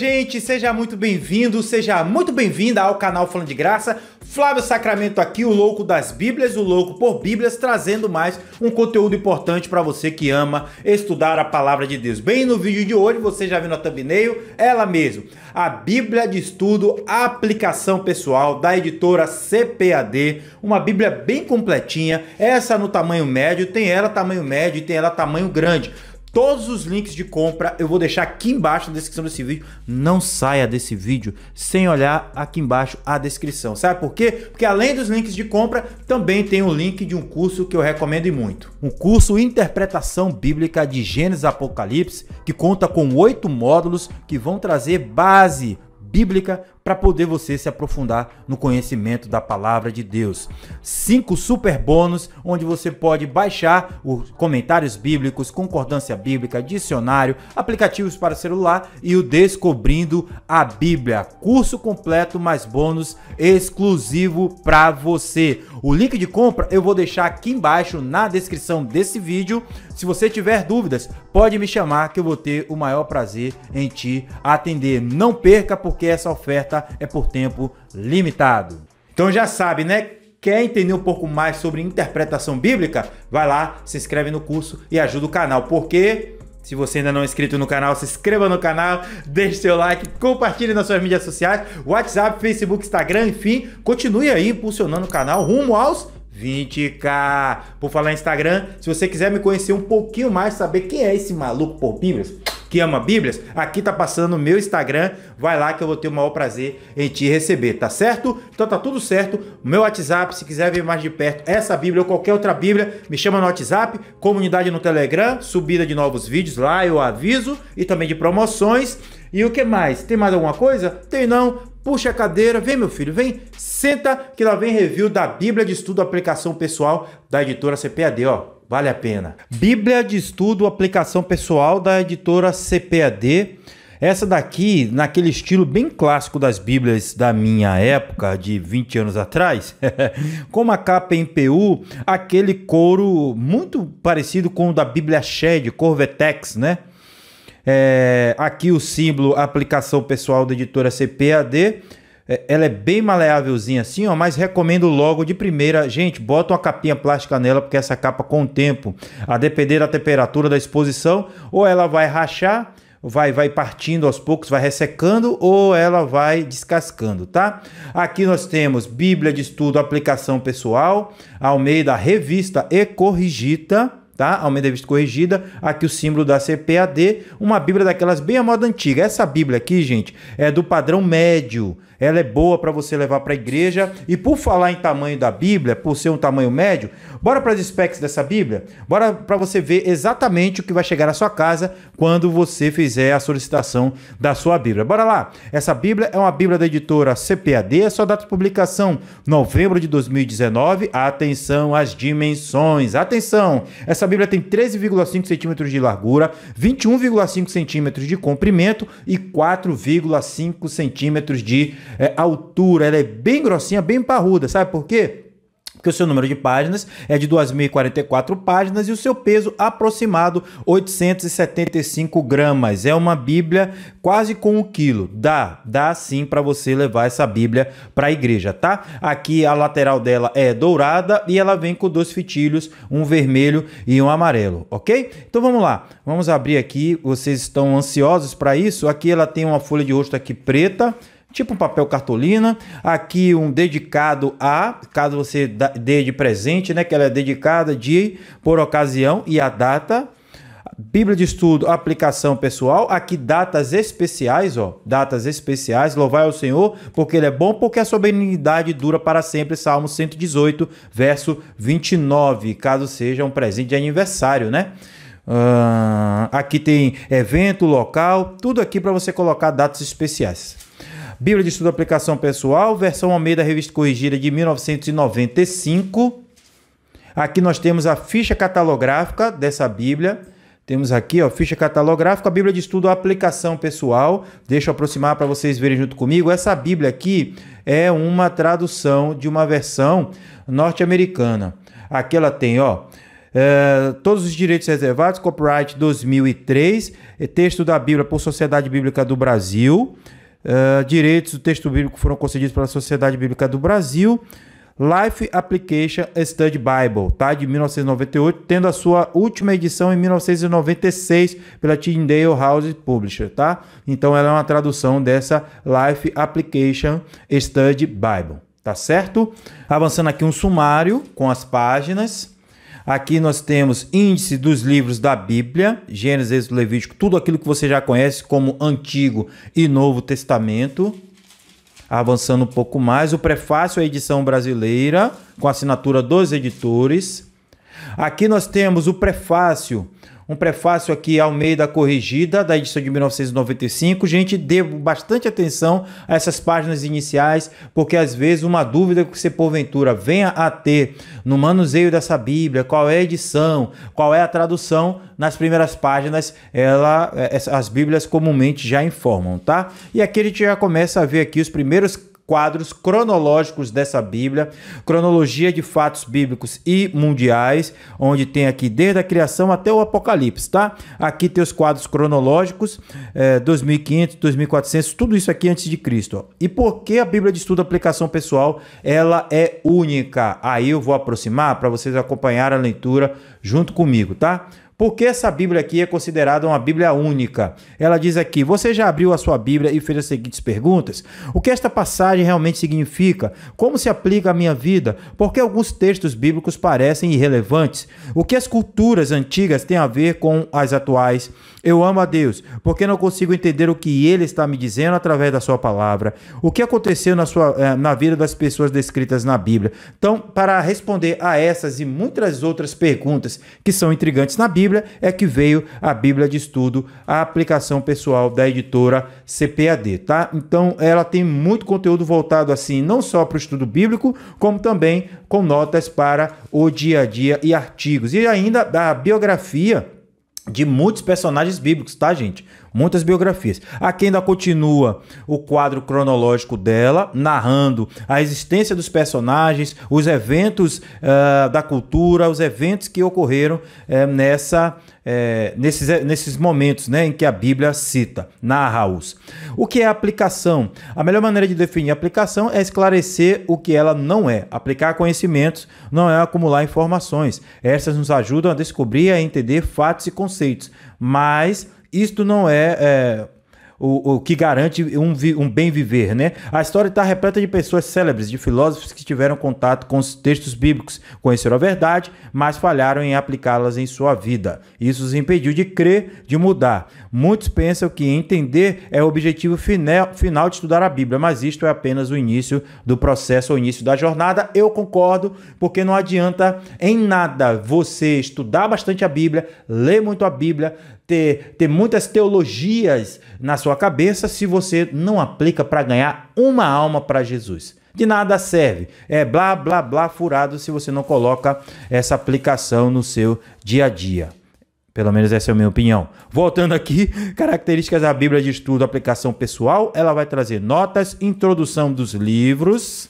gente, seja muito bem-vindo, seja muito bem-vinda ao canal Falando de Graça. Flávio Sacramento aqui, o louco das Bíblias, o louco por Bíblias, trazendo mais um conteúdo importante para você que ama estudar a palavra de Deus. Bem, no vídeo de hoje, você já viu na thumbnail, ela mesmo, a Bíblia de Estudo Aplicação Pessoal da editora CPAD, uma Bíblia bem completinha, essa no tamanho médio, tem ela tamanho médio e tem ela tamanho grande. Todos os links de compra eu vou deixar aqui embaixo na descrição desse vídeo. Não saia desse vídeo sem olhar aqui embaixo a descrição. Sabe por quê? Porque além dos links de compra, também tem um link de um curso que eu recomendo e muito. Um curso Interpretação Bíblica de Gênesis Apocalipse, que conta com oito módulos que vão trazer base bíblica para poder você se aprofundar no conhecimento da palavra de Deus. Cinco super bônus onde você pode baixar os comentários bíblicos, concordância bíblica, dicionário, aplicativos para celular e o Descobrindo a Bíblia, curso completo mais bônus exclusivo para você. O link de compra eu vou deixar aqui embaixo na descrição desse vídeo. Se você tiver dúvidas, pode me chamar que eu vou ter o maior prazer em te atender. Não perca porque essa oferta oferta é por tempo limitado. Então já sabe, né? Quer entender um pouco mais sobre interpretação bíblica? Vai lá, se inscreve no curso e ajuda o canal, porque se você ainda não é inscrito no canal, se inscreva no canal, deixe seu like, compartilhe nas suas mídias sociais, WhatsApp, Facebook, Instagram, enfim, continue aí impulsionando o canal rumo aos 20k. Por falar em Instagram, se você quiser me conhecer um pouquinho mais, saber quem é esse maluco por Bíblias, que ama Bíblias, aqui tá passando o meu Instagram. Vai lá que eu vou ter o maior prazer em te receber, tá certo? Então tá tudo certo. Meu WhatsApp, se quiser ver mais de perto essa Bíblia ou qualquer outra Bíblia, me chama no WhatsApp, comunidade no Telegram, subida de novos vídeos lá, eu aviso e também de promoções. E o que mais? Tem mais alguma coisa? Tem não. Puxa a cadeira, vem meu filho, vem, senta que lá vem review da Bíblia de Estudo Aplicação Pessoal da editora CPAD, ó. Vale a pena. Bíblia de Estudo Aplicação Pessoal da editora CPAD. Essa daqui, naquele estilo bem clássico das Bíblias da minha época, de 20 anos atrás, com uma capa em PU, aquele couro muito parecido com o da Bíblia Shed, Corvetex, né? É, aqui o símbolo aplicação pessoal da editora CPAD. É, ela é bem maleávelzinha assim, ó, mas recomendo logo de primeira. Gente, bota uma capinha plástica nela, porque essa capa com o tempo, a depender da temperatura da exposição, ou ela vai rachar, vai, vai partindo aos poucos, vai ressecando ou ela vai descascando, tá? Aqui nós temos Bíblia de Estudo Aplicação Pessoal, Almeida Revista e Corrigita, tá? Aumenta a revista corrigida, aqui o símbolo da CPAD, uma Bíblia daquelas bem à moda antiga. Essa Bíblia aqui, gente, é do padrão médio ela é boa para você levar para a igreja. E por falar em tamanho da Bíblia, por ser um tamanho médio, bora para as specs dessa Bíblia? Bora para você ver exatamente o que vai chegar à sua casa quando você fizer a solicitação da sua Bíblia. Bora lá. Essa Bíblia é uma Bíblia da editora CPAD, a é sua data de publicação novembro de 2019. Atenção às dimensões. Atenção. Essa Bíblia tem 13,5 centímetros de largura, 21,5 centímetros de comprimento e 4,5 centímetros de é, altura, ela é bem grossinha, bem parruda, sabe por quê? Porque o seu número de páginas é de 2.044 páginas e o seu peso aproximado 875 gramas. É uma Bíblia quase com um quilo. Dá, dá sim para você levar essa Bíblia para a igreja, tá? Aqui a lateral dela é dourada e ela vem com dois fitilhos, um vermelho e um amarelo, ok? Então vamos lá, vamos abrir aqui. Vocês estão ansiosos para isso? Aqui ela tem uma folha de rosto aqui preta tipo papel cartolina. Aqui um dedicado a, caso você dê de presente, né? Que ela é dedicada de por ocasião e a data. Bíblia de estudo, aplicação pessoal. Aqui datas especiais, ó. Datas especiais. Louvai ao Senhor, porque ele é bom, porque a soberanidade dura para sempre. Salmo 118, verso 29. Caso seja um presente de aniversário, né? Uh, aqui tem evento, local, tudo aqui para você colocar datas especiais. Bíblia de Estudo Aplicação Pessoal, versão Almeida Revista Corrigida de 1995. Aqui nós temos a ficha catalográfica dessa Bíblia. Temos aqui, ó, ficha catalográfica, Bíblia de Estudo Aplicação Pessoal. Deixa eu aproximar para vocês verem junto comigo. Essa Bíblia aqui é uma tradução de uma versão norte-americana. Aqui ela tem, ó, é, todos os direitos reservados, copyright 2003, texto da Bíblia por Sociedade Bíblica do Brasil. Eh, direitos do texto bíblico foram concedidos pela Sociedade Bíblica do Brasil. Life Application Study Bible, tá? De 1998, tendo a sua última edição em 1996 pela Tyndale House Publisher, tá? Então ela é uma tradução dessa Life Application Study Bible, tá certo? Avançando aqui um sumário com as páginas. Aqui nós temos índice dos livros da Bíblia, Gênesis, Levítico, tudo aquilo que você já conhece como Antigo e Novo Testamento. Avançando um pouco mais, o prefácio à é edição brasileira, com assinatura dos editores. Aqui nós temos o prefácio um prefácio aqui ao meio da Corrigida, da edição de 1995. Gente, dê bastante atenção a essas páginas iniciais, porque às vezes uma dúvida que você porventura venha a ter no manuseio dessa Bíblia, qual é a edição, qual é a tradução, nas primeiras páginas, ela, é, as Bíblias comumente já informam, tá? E aqui a gente já começa a ver aqui os primeiros quadros cronológicos dessa Bíblia, cronologia de fatos bíblicos e mundiais, onde tem aqui desde a criação até o Apocalipse, tá? Aqui tem os quadros cronológicos, é, 2500, 2400, tudo isso aqui antes de Cristo. Ó. E por que a Bíblia de Estudo Aplicação Pessoal ela é única? Aí eu vou aproximar para vocês acompanhar a leitura junto comigo, tá? Por que essa Bíblia aqui é considerada uma Bíblia única? Ela diz aqui: Você já abriu a sua Bíblia e fez as seguintes perguntas? O que esta passagem realmente significa? Como se aplica à minha vida? Por que alguns textos bíblicos parecem irrelevantes? O que as culturas antigas têm a ver com as atuais? Eu amo a Deus, porque não consigo entender o que Ele está me dizendo através da Sua palavra. O que aconteceu na, sua, eh, na vida das pessoas descritas na Bíblia? Então, para responder a essas e muitas outras perguntas que são intrigantes na Bíblia, é que veio a Bíblia de Estudo, a aplicação pessoal da editora CPAD, tá? Então, ela tem muito conteúdo voltado assim, não só para o estudo bíblico, como também com notas para o dia a dia e artigos. E ainda da biografia de muitos personagens bíblicos, tá, gente? Muitas biografias. Aqui ainda continua o quadro cronológico dela, narrando a existência dos personagens, os eventos uh, da cultura, os eventos que ocorreram uh, nessa é, nesses, é, nesses momentos né, em que a Bíblia cita, narra-os. O que é aplicação? A melhor maneira de definir aplicação é esclarecer o que ela não é. Aplicar conhecimentos não é acumular informações. Essas nos ajudam a descobrir e a entender fatos e conceitos, mas isto não é, é o, o que garante um, um bem viver, né? A história está repleta de pessoas célebres, de filósofos que tiveram contato com os textos bíblicos, conheceram a verdade, mas falharam em aplicá-las em sua vida. Isso os impediu de crer, de mudar. Muitos pensam que entender é o objetivo final, final de estudar a Bíblia, mas isto é apenas o início do processo, o início da jornada. Eu concordo, porque não adianta em nada você estudar bastante a Bíblia, ler muito a Bíblia, ter, ter muitas teologias na sua cabeça se você não aplica para ganhar uma alma para Jesus. De nada serve. É blá, blá, blá furado se você não coloca essa aplicação no seu dia a dia. Pelo menos essa é a minha opinião. Voltando aqui, características da Bíblia de estudo, aplicação pessoal, ela vai trazer notas, introdução dos livros,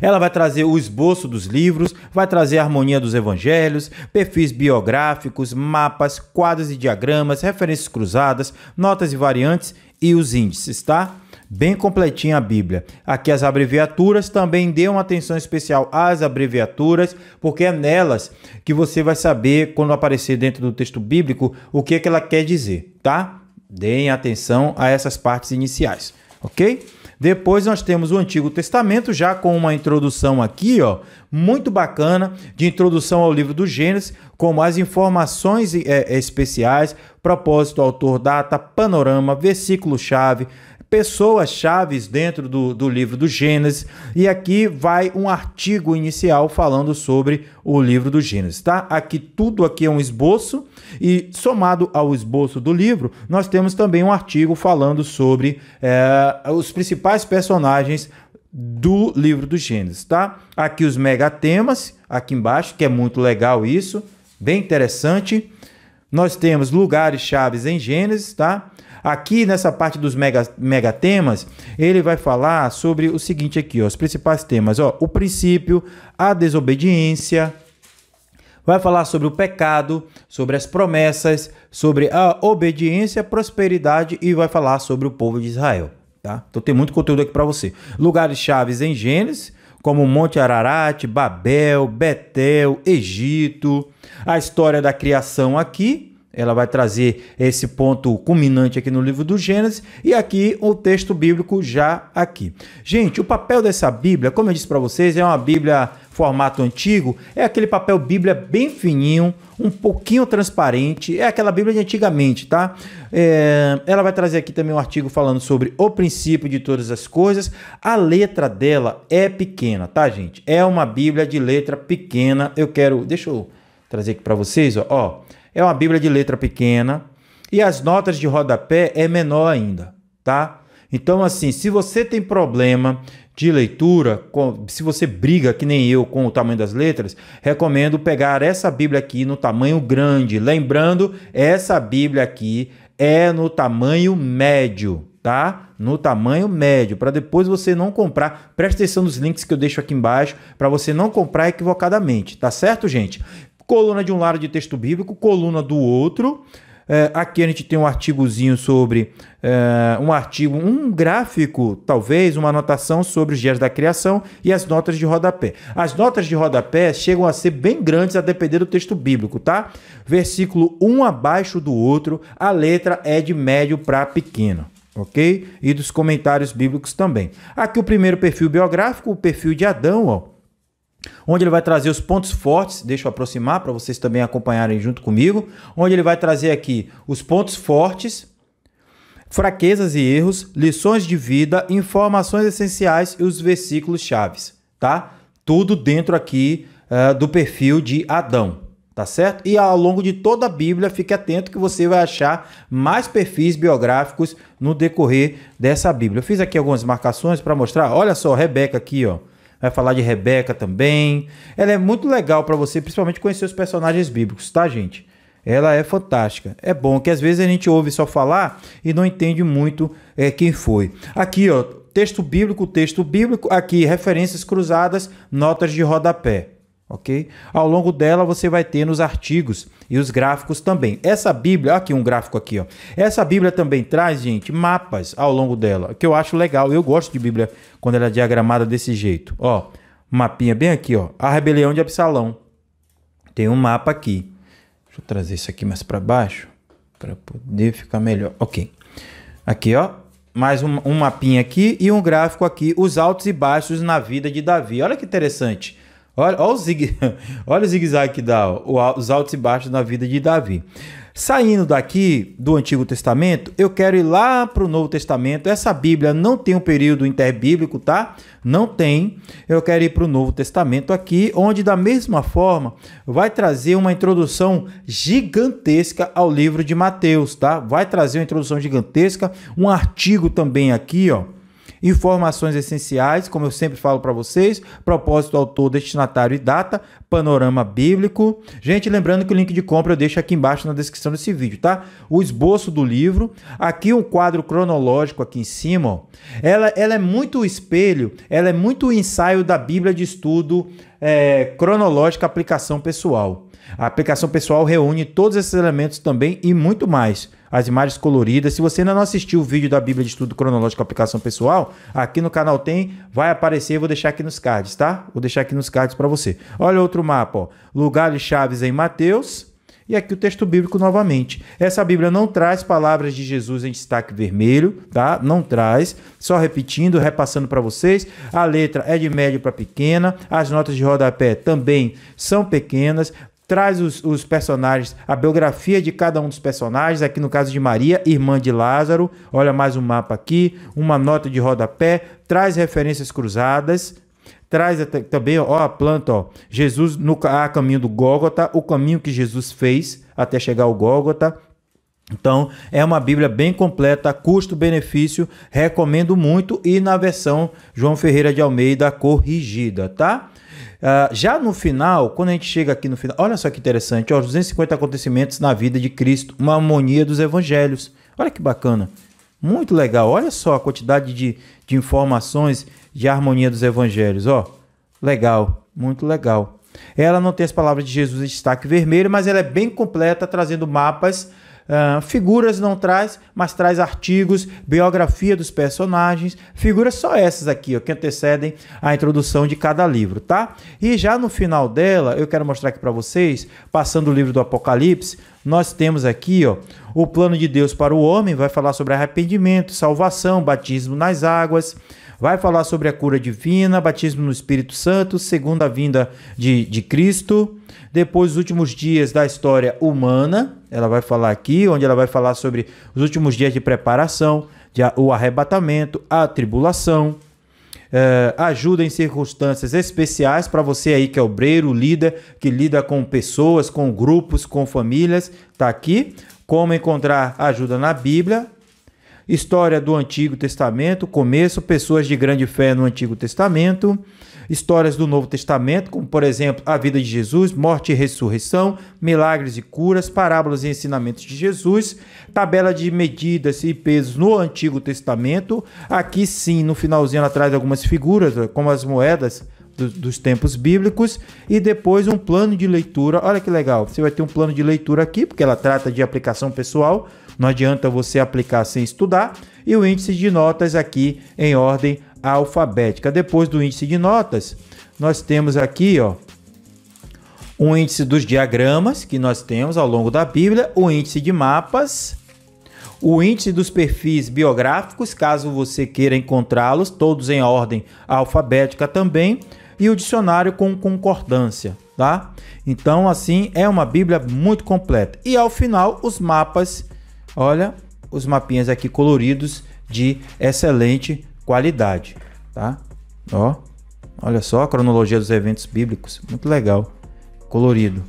ela vai trazer o esboço dos livros, vai trazer a harmonia dos evangelhos, perfis biográficos, mapas, quadros e diagramas, referências cruzadas, notas e variantes e os índices, tá? Bem completinha a Bíblia. Aqui as abreviaturas também dê uma atenção especial às abreviaturas, porque é nelas que você vai saber quando aparecer dentro do texto bíblico o que, é que ela quer dizer, tá? Deem atenção a essas partes iniciais, ok? Depois nós temos o Antigo Testamento, já com uma introdução aqui, ó, muito bacana, de introdução ao livro do Gênesis, como as informações é, é especiais, propósito, autor, data, panorama, versículo-chave, pessoas chaves dentro do, do livro do Gênesis. E aqui vai um artigo inicial falando sobre o livro do Gênesis, tá? Aqui tudo aqui é um esboço e somado ao esboço do livro, nós temos também um artigo falando sobre é, os principais personagens do livro do Gênesis, tá? Aqui os megatemas, aqui embaixo, que é muito legal isso, bem interessante. Nós temos lugares chaves em Gênesis, tá? Aqui nessa parte dos mega, mega temas, ele vai falar sobre o seguinte aqui, ó, os principais temas, ó, o princípio, a desobediência, vai falar sobre o pecado, sobre as promessas, sobre a obediência, prosperidade e vai falar sobre o povo de Israel, tá? Então tem muito conteúdo aqui para você. Lugares chaves em Gênesis, como Monte Ararat, Babel, Betel, Egito, a história da criação aqui, ela vai trazer esse ponto culminante aqui no livro do Gênesis e aqui o texto bíblico já aqui. Gente, o papel dessa Bíblia, como eu disse para vocês, é uma Bíblia formato antigo, é aquele papel Bíblia bem fininho, um pouquinho transparente, é aquela Bíblia de antigamente, tá? É, ela vai trazer aqui também um artigo falando sobre o princípio de todas as coisas. A letra dela é pequena, tá, gente? É uma Bíblia de letra pequena. Eu quero, deixa eu trazer aqui para vocês, ó. ó é uma Bíblia de letra pequena e as notas de rodapé é menor ainda, tá? Então, assim, se você tem problema de leitura, se você briga que nem eu com o tamanho das letras, recomendo pegar essa Bíblia aqui no tamanho grande. Lembrando, essa Bíblia aqui é no tamanho médio, tá? No tamanho médio, para depois você não comprar. Presta atenção nos links que eu deixo aqui embaixo para você não comprar equivocadamente, tá certo, gente? coluna de um lado de texto bíblico, coluna do outro. É, aqui a gente tem um artigozinho sobre é, um artigo, um gráfico, talvez, uma anotação sobre os dias da criação e as notas de rodapé. As notas de rodapé chegam a ser bem grandes a depender do texto bíblico, tá? Versículo um abaixo do outro, a letra é de médio para pequeno ok? E dos comentários bíblicos também. Aqui o primeiro perfil biográfico, o perfil de Adão, ó onde ele vai trazer os pontos fortes, deixa eu aproximar para vocês também acompanharem junto comigo, onde ele vai trazer aqui os pontos fortes, fraquezas e erros, lições de vida, informações essenciais e os versículos chaves, tá? Tudo dentro aqui uh, do perfil de Adão, tá certo? E ao longo de toda a Bíblia, fique atento que você vai achar mais perfis biográficos no decorrer dessa Bíblia. Eu fiz aqui algumas marcações para mostrar, olha só, Rebeca aqui, ó vai falar de Rebeca também. Ela é muito legal para você, principalmente conhecer os personagens bíblicos, tá, gente? Ela é fantástica. É bom que às vezes a gente ouve só falar e não entende muito é, quem foi. Aqui, ó, texto bíblico, texto bíblico, aqui referências cruzadas, notas de rodapé ok? Ao longo dela você vai ter nos artigos e os gráficos também. Essa Bíblia, aqui um gráfico aqui, ó. Essa Bíblia também traz, gente, mapas ao longo dela, que eu acho legal. Eu gosto de Bíblia quando ela é diagramada desse jeito, ó. Mapinha bem aqui, ó. A rebelião de Absalão. Tem um mapa aqui. Deixa eu trazer isso aqui mais para baixo para poder ficar melhor. OK. Aqui, ó, mais um, um mapinha aqui e um gráfico aqui, os altos e baixos na vida de Davi. Olha que interessante. Olha, olha, o, zigue, olha o zigue-zague que dá, ó, os altos e baixos na vida de Davi. Saindo daqui do Antigo Testamento, eu quero ir lá para o Novo Testamento. Essa Bíblia não tem um período interbíblico, tá? Não tem. Eu quero ir para o Novo Testamento aqui, onde, da mesma forma, vai trazer uma introdução gigantesca ao livro de Mateus, tá? Vai trazer uma introdução gigantesca, um artigo também aqui, ó Informações essenciais, como eu sempre falo para vocês, propósito, autor, destinatário e data, panorama bíblico. Gente, lembrando que o link de compra eu deixo aqui embaixo na descrição desse vídeo, tá? O esboço do livro, aqui um quadro cronológico aqui em cima, ó. Ela, ela é muito espelho, ela é muito ensaio da Bíblia de estudo é, cronológica aplicação pessoal. A aplicação pessoal reúne todos esses elementos também e muito mais as imagens coloridas. Se você ainda não assistiu o vídeo da Bíblia de Estudo Cronológico Aplicação Pessoal, aqui no canal tem, vai aparecer, vou deixar aqui nos cards, tá? Vou deixar aqui nos cards para você. Olha outro mapa, ó. Lugares chaves em Mateus, e aqui o texto bíblico novamente. Essa Bíblia não traz palavras de Jesus em destaque vermelho, tá? Não traz. Só repetindo, repassando para vocês. A letra é de médio para pequena. As notas de rodapé também são pequenas traz os, os, personagens, a biografia de cada um dos personagens, aqui no caso de Maria, irmã de Lázaro, olha mais um mapa aqui, uma nota de rodapé, traz referências cruzadas, traz até, também, ó, a planta, ó, Jesus no a caminho do Gólgota, o caminho que Jesus fez até chegar ao Gólgota, então, é uma Bíblia bem completa, custo-benefício, recomendo muito e na versão João Ferreira de Almeida corrigida, tá? Uh, já no final, quando a gente chega aqui no final, olha só que interessante, ó, 250 acontecimentos na vida de Cristo, uma harmonia dos evangelhos. Olha que bacana. Muito legal. Olha só a quantidade de, de informações de harmonia dos evangelhos, ó. Legal, muito legal. Ela não tem as palavras de Jesus em destaque vermelho, mas ela é bem completa, trazendo mapas ah, figuras não traz, mas traz artigos, biografia dos personagens, figuras só essas aqui, ó, que antecedem a introdução de cada livro, tá? E já no final dela, eu quero mostrar aqui para vocês, passando o livro do Apocalipse, nós temos aqui, ó, o plano de Deus para o homem, vai falar sobre arrependimento, salvação, batismo nas águas, vai falar sobre a cura divina, batismo no Espírito Santo, segunda vinda de, de Cristo, depois os últimos dias da história humana, ela vai falar aqui, onde ela vai falar sobre os últimos dias de preparação, de, o arrebatamento, a tribulação, é, ajuda em circunstâncias especiais para você aí que é obreiro, líder, que lida com pessoas, com grupos, com famílias, tá aqui. Como encontrar ajuda na Bíblia, história do Antigo Testamento, começo, pessoas de grande fé no Antigo Testamento, histórias do Novo Testamento, como por exemplo a vida de Jesus, morte e ressurreição, milagres e curas, parábolas e ensinamentos de Jesus, tabela de medidas e pesos no Antigo Testamento. Aqui sim, no finalzinho atrás algumas figuras, eh, como as moedas do, dos tempos bíblicos e depois um plano de leitura. Olha que legal, você vai ter um plano de leitura aqui, porque ela trata de aplicação pessoal, não adianta você aplicar sem estudar, e o índice de notas aqui em ordem alfabética. Depois do índice de notas, nós temos aqui, ó, o índice dos diagramas que nós temos ao longo da Bíblia, o índice de mapas, o índice dos perfis biográficos, caso você queira encontrá-los, todos em ordem alfabética também, e o dicionário com concordância, tá? Então, assim, é uma Bíblia muito completa. E ao final, os mapas, olha, os mapinhas aqui coloridos de excelente qualidade, tá? Ó, olha só a cronologia dos eventos bíblicos, muito legal, colorido.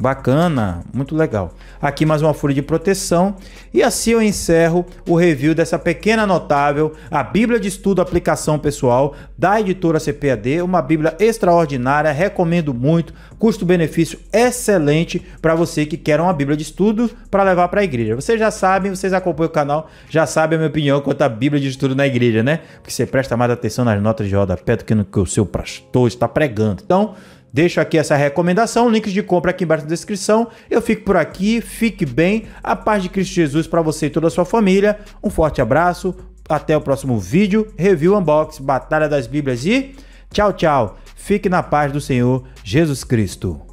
Bacana, muito legal. Aqui mais uma folha de proteção. E assim eu encerro o review dessa pequena notável, a Bíblia de Estudo Aplicação Pessoal da editora CPAD, uma Bíblia extraordinária, recomendo muito, custo-benefício excelente para você que quer uma Bíblia de Estudo para levar para a igreja. Vocês já sabem, vocês acompanham o canal, já sabem a minha opinião quanto à Bíblia de Estudo na igreja, né? Porque você presta mais atenção nas notas de rodapé do que no que o seu pastor está pregando. Então, Deixo aqui essa recomendação, links de compra aqui embaixo na descrição. Eu fico por aqui, fique bem, a paz de Cristo Jesus para você e toda a sua família. Um forte abraço, até o próximo vídeo, review unbox, batalha das bíblias e tchau, tchau. Fique na paz do Senhor Jesus Cristo.